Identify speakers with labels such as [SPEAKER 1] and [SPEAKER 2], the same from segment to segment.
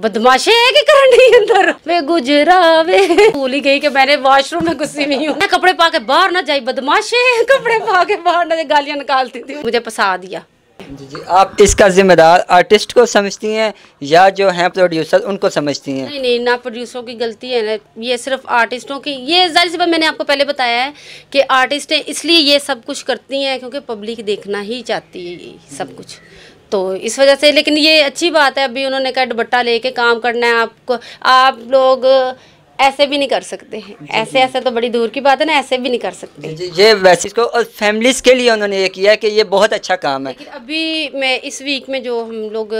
[SPEAKER 1] बदमाशे है कि करंटी अंदर वे गुजरा वे भूल ही गई कि मैंने वॉशरूम में गुस्से में हूँ कपड़े पा के बाहर ना जाई बदमाशे कपड़े पा के बाहर ना जाए गालियाँ निकालती थी मुझे फंसा दिया
[SPEAKER 2] जी जी आप इसका जिम्मेदार आर्टिस्ट को समझती हैं या जो हैं प्रोड्यूसर उनको समझती हैं नहीं
[SPEAKER 1] नहीं ना प्रोड्यूसरों की गलती है ना ये सिर्फ आर्टिस्टों की ये जाहिर सी बात मैंने आपको पहले बताया है कि आर्टिस्टें इसलिए ये सब कुछ करती हैं क्योंकि पब्लिक देखना ही चाहती है सब कुछ तो इस वजह से लेकिन ये अच्छी बात है अभी उन्होंने कहा दुपट्टा लेके काम करना है आपको आप लोग ऐसे भी नहीं कर सकते हैं ऐसे ऐसे तो बड़ी दूर की बात है ना ऐसे भी नहीं कर सकते
[SPEAKER 2] जी, जी, ये वैसे इसको और फैमिलीज के लिए उन्होंने ये किया कि ये बहुत अच्छा काम है
[SPEAKER 1] अभी मैं इस वीक में जो हम लोग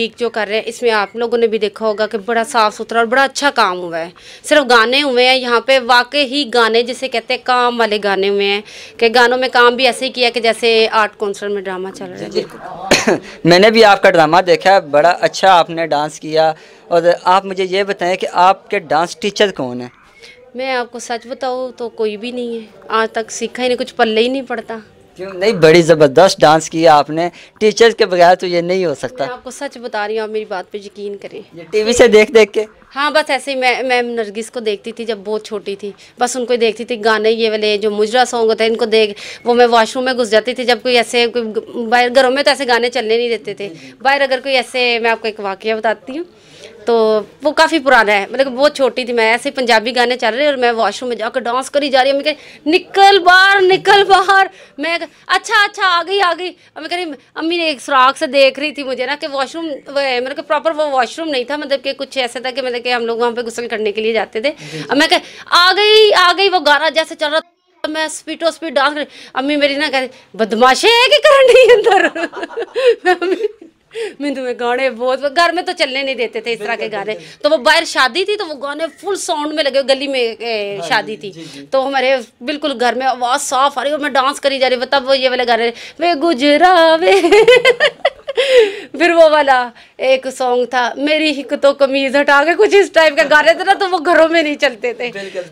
[SPEAKER 1] वीक जो कर रहे हैं इसमें आप लोगों ने भी देखा होगा कि बड़ा साफ सुथरा और बड़ा अच्छा काम हुआ है सिर्फ गाने हुए हैं यहाँ पे वाकई ही गाने जिसे कहते हैं काम वाले गाने हुए हैं कि गानों में काम भी ऐसे ही किया कि जैसे आर्ट कॉन्सर्ट में ड्रामा चल रहा है
[SPEAKER 2] मैंने भी आपका ड्रामा देखा है बड़ा अच्छा आपने डांस किया और आप मुझे ये बताएं कि आपके डांस टीचर कौन है
[SPEAKER 1] मैं आपको सच बताऊँ तो कोई भी नहीं है आज तक सीखा ही नहीं कुछ पल्ले ही नहीं पड़ता क्यों नहीं बड़ी
[SPEAKER 2] ज़बरदस्त डांस किया आपने टीचर के बगैर तो ये नहीं हो सकता मैं आपको
[SPEAKER 1] सच बता रही हूँ आप मेरी बात पे यकीन
[SPEAKER 2] करें टीवी से देख देख के
[SPEAKER 1] हाँ बस ऐसे ही मैं मैम नरगिस को देखती थी जब बहुत छोटी थी बस उनको देखती थी गाने ये वाले जो मुजरा सॉन्ग होते हैं इनको देख वो मैं वॉशरूम में घुस जाती थी जब कोई ऐसे कोई बाहर घरों में तो ऐसे गाने चलने नहीं देते थे बाहर अगर कोई ऐसे मैं आपको एक वाक्य बताती हूँ तो वो काफ़ी पुराना है मतलब बहुत छोटी थी मैं ऐसे पंजाबी गाने चल रहे और मैं वॉशरूम में जाकर डांस करी जा रही हूँ मैं कह निकल बाहर निकल बाहर मैं अच्छा अच्छा आ गई आ गई अब मैं कह रही अम्मी ने एक सुराख से देख रही थी मुझे ना कि वॉशरूम मतलब कि प्रॉपर वो वॉशरूम नहीं था मतलब कि कुछ ऐसा था कि मतलब कि हम लोग वहाँ पर गुसल करने के लिए जाते थे और मैं कह आ गई आ गई वो गाना जैसे चल रहा तो मैं स्पीड स्पीड डांस कर अम्मी मेरी ना कहती बदमाशे है कि करनी अंदर मैं तुम्हें गाने बहुत घर में तो चलने नहीं देते थे इस तरह के गाने तो वो बाहर शादी थी तो वो गाने फुल साउंड में लगे गली में हाँ शादी थी जी, जी। तो हमारे बिल्कुल घर में आवाज़ साफ आ रही और मैं डांस करी जा रही तब वो ये वाले गाने वे गुजरा वे फिर वो वाला एक सॉन्ग था मेरी हिक तो कमीज हटा के कुछ इस टाइप का गाने थे ना तो वो घरों में नहीं चलते थे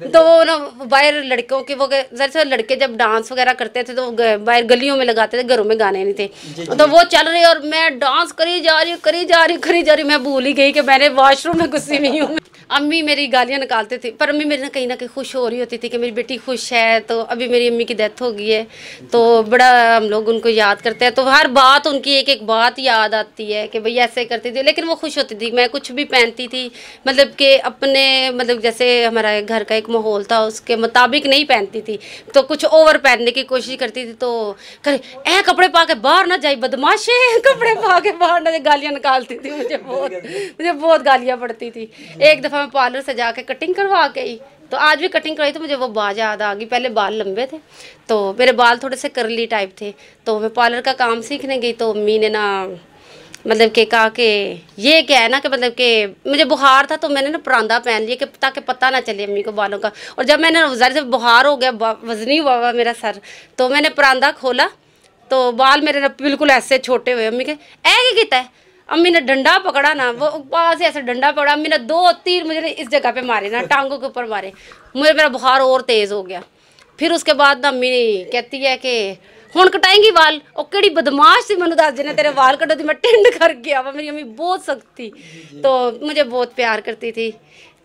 [SPEAKER 1] तो वो ना बाहर लड़कों के वो जैसे लड़के जब डांस वगैरह करते थे तो बाहर गलियों में लगाते थे घरों में गाने नहीं थे तो वो चल रही और मैं डांस करी जा रही करी जा रही करी जा रही मैं भूल ही गई कि मैंने वॉशरूम में घुसी हुई हूँ अम्मी मेरी गालियाँ निकालते थे पर अम्मी मेरे ना कहीं ना कहीं खुश हो रही होती थी कि मेरी बेटी खुश है तो अभी मेरी अम्मी की डेथ हो गई है तो बड़ा हम लोग उनको याद करते हैं तो हर बात उनकी एक एक बात याद आती है कि भई ऐसे करती थी लेकिन वो खुश होती थी मैं कुछ भी पहनती थी मतलब कि अपने मतलब जैसे हमारा घर का एक माहौल था उसके मुताबिक नहीं पहनती थी तो कुछ ओवर पहनने की कोशिश करती थी तो करे ए कपड़े पा के बाहर ना जाए बदमाशे कपड़े पा के बाहर ना जाए गालियाँ निकालती थी मुझे बहुत मुझे बहुत गालियाँ पड़ती थी एक दफ़ा मैं पार्लर से जाके कटिंग करवा के ही तो आज भी कटिंग कराई तो मुझे वो बाज याद आ गई पहले बाल लंबे थे तो मेरे बाल थोड़े से करली टाइप थे तो मैं पार्लर का काम सीखने गई तो मम्मी ने ना मतलब के कहा कि ये क्या है ना कि मतलब के मुझे बुखार था तो मैंने ना परांदा पहन लिया कि ताकि पता ना चले मम्मी को बालों का और जब मैंने जर से बुखार हो गया वजनी हुआ हुआ मेरा सर तो मैंने परांदा खोला तो बाल मेरे बिल्कुल ऐसे छोटे हुए मम्मी के ऐ क्या किता है अम्मी ने डंडा पकड़ा ना वो ऊपर से ऐसे डंडा पकड़ा अम्मी ने दो तीर मुझे इस जगह पे मारे ना टांगों के ऊपर मारे मुझे मेरा बुखार और तेज़ हो गया फिर उसके बाद ना अम्मी कहती है कि ਹੁਣ ਕਟਾਏਂਗੀ ਵਾਲ ਉਹ बदमाश थी मैंने दस ਦੱਸ तेरे वाल कटो ਕਟੋ ਤੇ ਮੈਂ ਟਿੰਡ ਕਰ ਗਿਆ ਵਾ ਮੇਰੀ ਮੰਮੀ ਬਹੁਤ ਸਖਤੀ ਤੋ ਮੁਝੇ ਬਹੁਤ ਪਿਆਰ ਕਰਤੀ ਥੀ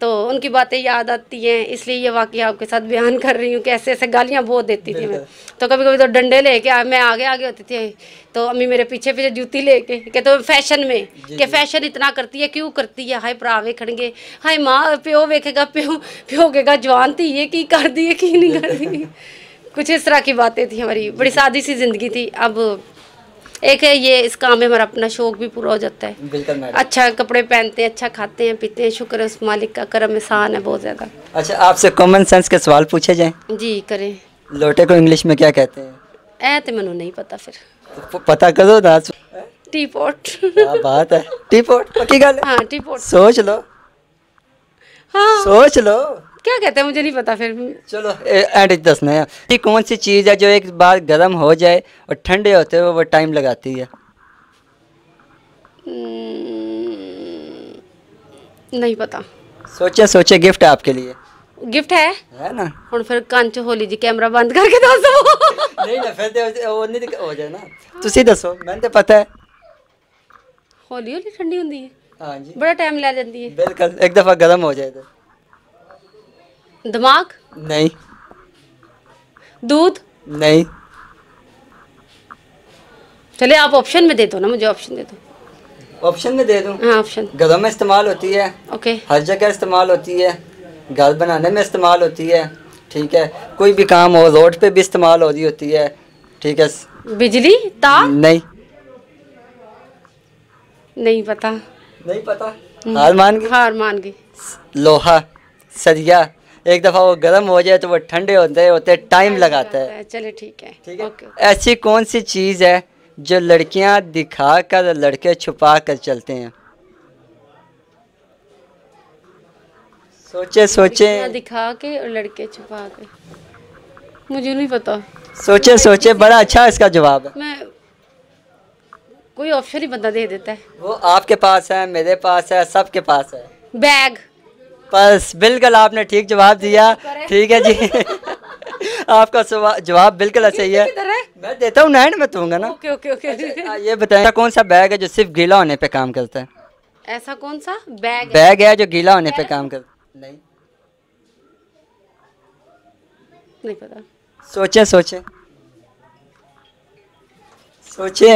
[SPEAKER 1] तो उनकी बातें याद आती हैं इसलिए ये वाकई आपके साथ बयान कर रही हूँ कि ऐसे ऐसे गालियाँ बहुत देती थी मैं तो कभी कभी तो डंडे लेके मैं आगे आगे होती थी तो अम्मी मेरे पीछे पीछे जूती लेके कहते तो फैशन में कि फैशन इतना करती है क्यों करती है हाय भरा वेखणगे हाय माँ प्यो वेखेगा प्यो प्यो कहेगा जवान थी ये की कर दी है की नहीं कर दी कुछ इस तरह की बातें थी हमारी बड़ी सादी सी जिंदगी थी अब एक ये इस काम में हमारा अपना शौक भी पूरा हो जाता है अच्छा कपड़े पहनते हैं अच्छा खाते हैं पीते हैं शुक्र है उस मालिक का करम एहसान है बहुत ज़्यादा
[SPEAKER 2] अच्छा आपसे कॉमन सेंस के सवाल पूछे जाए जी करें लोटे को इंग्लिश में क्या कहते हैं
[SPEAKER 1] ऐ तो मैं नहीं पता फिर
[SPEAKER 2] तो पता करो ना टी पोट बात है टी पक्की गल हाँ टी सोच लो
[SPEAKER 1] हाँ सोच लो क्या कहते हैं मुझे नहीं पता फिर भी
[SPEAKER 2] चलो एंड दस नया ये कौन सी चीज़ है जो एक बार गर्म हो जाए और ठंडे होते हुए वो टाइम लगाती है हम्म, नहीं पता सोचे सोचे गिफ्ट है आपके लिए
[SPEAKER 1] गिफ्ट है है ना ਹੁਣ ਫਿਰ ਕੰਚ ਹੋਲੀ ਜੀ ਕੈਮਰਾ ਬੰਦ ਕਰਕੇ ਦੱਸ
[SPEAKER 2] ਦੋ ਨਹੀਂ ਨਾ ਫਿਰ ਤੇ ਉਹ ਨਹੀਂ ਹੋ ਜਾਏ ਨਾ दसो ਦੱਸੋ तो पता है होली होली ठंडी ਠੰਡੀ है ਹੈ हाँ जी
[SPEAKER 1] बड़ा टाइम ले जाती है
[SPEAKER 2] बिल्कुल एक दफा गर्म हो जाए तो दिमाग नहीं दूध नहीं
[SPEAKER 1] चले आप ऑप्शन में दे दो ना मुझे ऑप्शन दे दो
[SPEAKER 2] ऑप्शन में दे दो ऑप्शन घरों में इस्तेमाल होती है ओके हर जगह इस्तेमाल होती है घर बनाने में इस्तेमाल होती है ठीक है कोई भी काम हो रोड पे भी इस्तेमाल हो रही होती है ठीक है
[SPEAKER 1] बिजली तार नहीं नहीं पता नहीं पता हम्म। हार मान गई हार मान गई
[SPEAKER 2] लोहा सरिया एक दफ़ा वो गर्म हो जाए तो वो ठंडे होते होते टाइम लगाता है
[SPEAKER 1] चले ठीक है ठीक है
[SPEAKER 2] ऐसी कौन सी चीज़ है जो लड़कियां दिखा कर लड़के छुपा कर चलते हैं
[SPEAKER 1] सोचे सोचे दिखा के और लड़के छुपा के मुझे नहीं पता
[SPEAKER 2] सोचे सोचे बड़ा अच्छा इसका जवाब
[SPEAKER 1] है मैं कोई ऑप्शन ही बंदा दे देता है
[SPEAKER 2] वो आपके पास है मेरे पास है सबके पास है बैग बस बिल्कुल आपने ठीक जवाब दिया ठीक है जी आपका जवाब बिल्कुल सही है मैं देता हूँ नाइन में दूंगा ना ओके
[SPEAKER 1] ओके ओके अच्छा, ये बताएं
[SPEAKER 2] कौन सा बैग है जो सिर्फ गीला होने पे काम करता है
[SPEAKER 1] ऐसा कौन सा बैग बैग
[SPEAKER 2] है जो गीला होने पे काम करता
[SPEAKER 1] नहीं नहीं पता
[SPEAKER 2] सोचे सोचे सोचे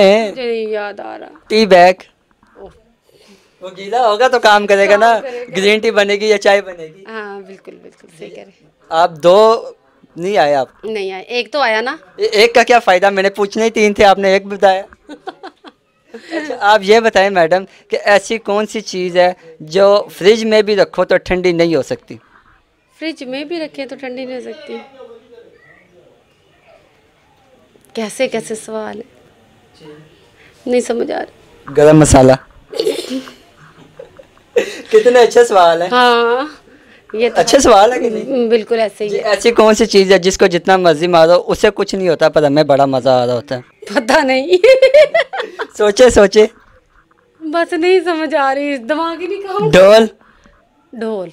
[SPEAKER 1] याद आ रहा
[SPEAKER 2] टी बैग वो गीला होगा तो काम करेगा ना ग्रीन टी बनेगी या चाय
[SPEAKER 1] बनेगी हाँ बिल्कुल बिल्कुल सही कह रहे
[SPEAKER 2] आप दो नहीं आए आप
[SPEAKER 1] नहीं आए एक तो आया ना
[SPEAKER 2] ए, एक का क्या फ़ायदा मैंने पूछने ही तीन थे आपने एक बताया अच्छा आप ये बताएं मैडम कि ऐसी कौन सी चीज़ है जो फ्रिज में भी रखो तो ठंडी नहीं हो सकती
[SPEAKER 1] फ्रिज में भी रखे तो ठंडी नहीं हो सकती कैसे कैसे सवाल है नहीं समझ आ रहा
[SPEAKER 2] गरम मसाला कितने अच्छे सवाल है
[SPEAKER 1] हाँ ये तो अच्छे सवाल है कि नहीं हम्म, बिल्कुल ऐसे ही ऐसी
[SPEAKER 2] कौन सी चीज़ है जिसको जितना मर्जी मारो उससे कुछ नहीं होता पर हमें बड़ा मज़ा आ रहा होता है
[SPEAKER 1] पता नहीं
[SPEAKER 2] सोचे सोचे
[SPEAKER 1] बस नहीं समझ आ रही दिमाग ही नहीं कहा ढोल ढोल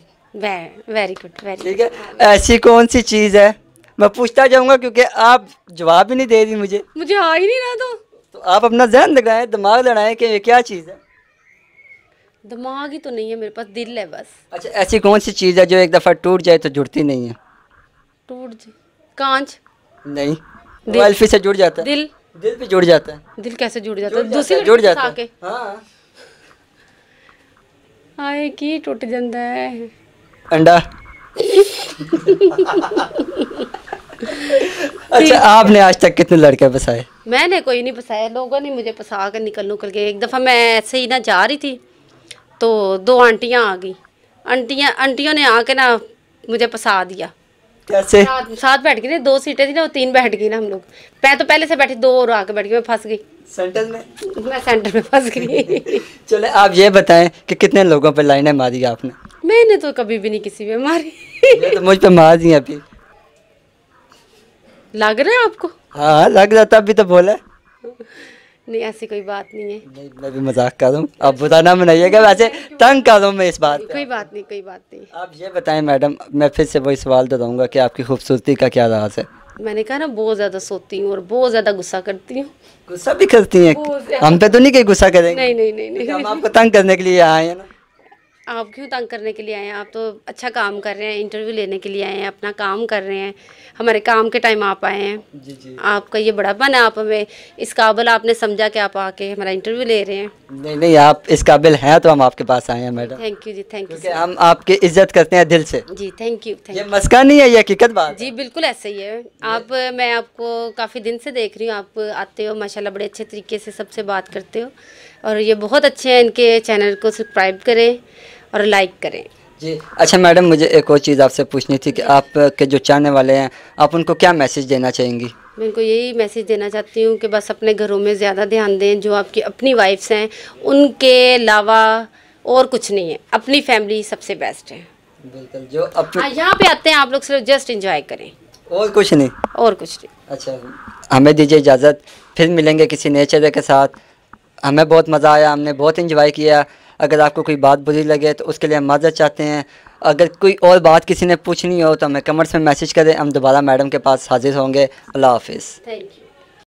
[SPEAKER 1] वेरी गुड वेरी ठीक है
[SPEAKER 2] ऐसी कौन सी चीज़ है मैं पूछता जाऊंगा क्योंकि आप जवाब ही नहीं दे रही मुझे
[SPEAKER 1] मुझे आ ही नहीं रहा तो,
[SPEAKER 2] तो आप अपना जहन लगाए दिमाग लड़ाए कि ये क्या चीज़ है
[SPEAKER 1] दिमाग ही तो नहीं है मेरे पास दिल है बस अच्छा ऐसी कौन
[SPEAKER 2] सी चीज़ है जो एक दफ़ा टूट जाए तो जुड़ती नहीं है
[SPEAKER 1] टूट जाए कांच
[SPEAKER 2] नहीं दिल से जुड़ जाता है दिल दिल भी जुड़ जाता है
[SPEAKER 1] दिल कैसे जुड़ जाता है दूसरी जुड़ जाता है हाँ ਆਏ ਕੀ ਟੁੱਟ ਜਾਂਦਾ अंडा अच्छा आपने
[SPEAKER 2] आज तक कितने लड़के बसाए
[SPEAKER 1] मैंने कोई नहीं बसाया लोगों ने मुझे बसा कर निकल निकल के एक दफ़ा मैं ऐसे ही ना जा रही थी तो दो आंटियाँ आ गई आंटियाँ आंटियों ने आके ना मुझे पसा दिया कैसे साथ, बैठ गई ना दो सीटें थी ना वो तीन बैठ गई ना हम लोग मैं तो पहले से बैठी दो और आके बैठ गई मैं फंस गई सेंटर में मैं सेंटर में फंस गई
[SPEAKER 2] चले आप ये बताएं कि कितने लोगों पर लाइनें मारी आपने
[SPEAKER 1] मैंने तो कभी भी नहीं किसी पे मारी
[SPEAKER 2] तो मुझ पर मार दी अभी
[SPEAKER 1] लग रहा है आपको
[SPEAKER 2] हाँ लग रहा था अभी तो बोला
[SPEAKER 1] नहीं ऐसी कोई बात नहीं है नहीं
[SPEAKER 2] मैं भी मजाक कर दूँ आप बताना मनाइएगा वैसे तंग कर दूँ मैं इस बात
[SPEAKER 1] कोई बात नहीं कोई बात नहीं आप ये बताएं
[SPEAKER 2] मैडम मैं फिर से वही सवाल तो दूँगा कि आपकी खूबसूरती का क्या राज है
[SPEAKER 1] मैंने कहा ना बहुत ज़्यादा सोती हूँ और बहुत ज़्यादा गुस्सा करती हूँ गुस्सा भी करती है हम पे तो नहीं कहीं गुस्सा करेंगे नहीं नहीं नहीं हम आपको
[SPEAKER 2] तंग करने के लिए आए हैं ना
[SPEAKER 1] आप क्यों तंग करने के लिए आए हैं आप तो अच्छा काम कर रहे हैं इंटरव्यू लेने के लिए आए हैं अपना काम कर रहे हैं हमारे काम के टाइम आप आए हैं जी जी आपका ये बड़ापन है आप हमें इस काबिल आपने समझा कि आप आके हमारा इंटरव्यू ले रहे हैं
[SPEAKER 2] नहीं नहीं आप इस काबिल हैं तो हम आपके पास आए हैं मैडम
[SPEAKER 1] थैंक यू जी थैंक यू हम
[SPEAKER 2] आपकी इज्जत करते हैं दिल से
[SPEAKER 1] जी थैंक यू यू मस्का नहीं
[SPEAKER 2] है ये हकीकत बात जी
[SPEAKER 1] बिल्कुल ऐसा ही है आप मैं आपको काफ़ी दिन से देख रही हूँ आप आते हो माशाल्लाह बड़े अच्छे तरीके से सबसे बात करते हो और ये बहुत अच्छे हैं इनके चैनल को सब्सक्राइब करें और लाइक करें
[SPEAKER 2] जी अच्छा मैडम मुझे एक और चीज़ आपसे पूछनी थी कि आप के जो चाहने वाले हैं आप उनको क्या मैसेज देना चाहेंगी
[SPEAKER 1] मैं उनको यही मैसेज देना चाहती हूँ कि बस अपने घरों में ज़्यादा ध्यान दें जो आपकी अपनी वाइफ्स हैं उनके अलावा और कुछ नहीं है अपनी फैमिली सबसे बेस्ट है
[SPEAKER 2] बिल्कुल जो अब यहाँ
[SPEAKER 1] पे आते हैं आप लोग सिर्फ जस्ट इंजॉय करें
[SPEAKER 2] और कुछ नहीं और कुछ नहीं अच्छा हमें दीजिए इजाज़त फिर मिलेंगे किसी नेचर के साथ हमें बहुत मज़ा आया हमने बहुत इंजॉय किया अगर आपको कोई बात बुरी लगे तो उसके लिए हम माजर चाहते हैं अगर कोई और बात किसी ने पूछनी हो तो हमें कमेंट्स में मैसेज करें हम दोबारा मैडम के पास हाजिर होंगे अल्लाह हाफिज़
[SPEAKER 1] थैंक यू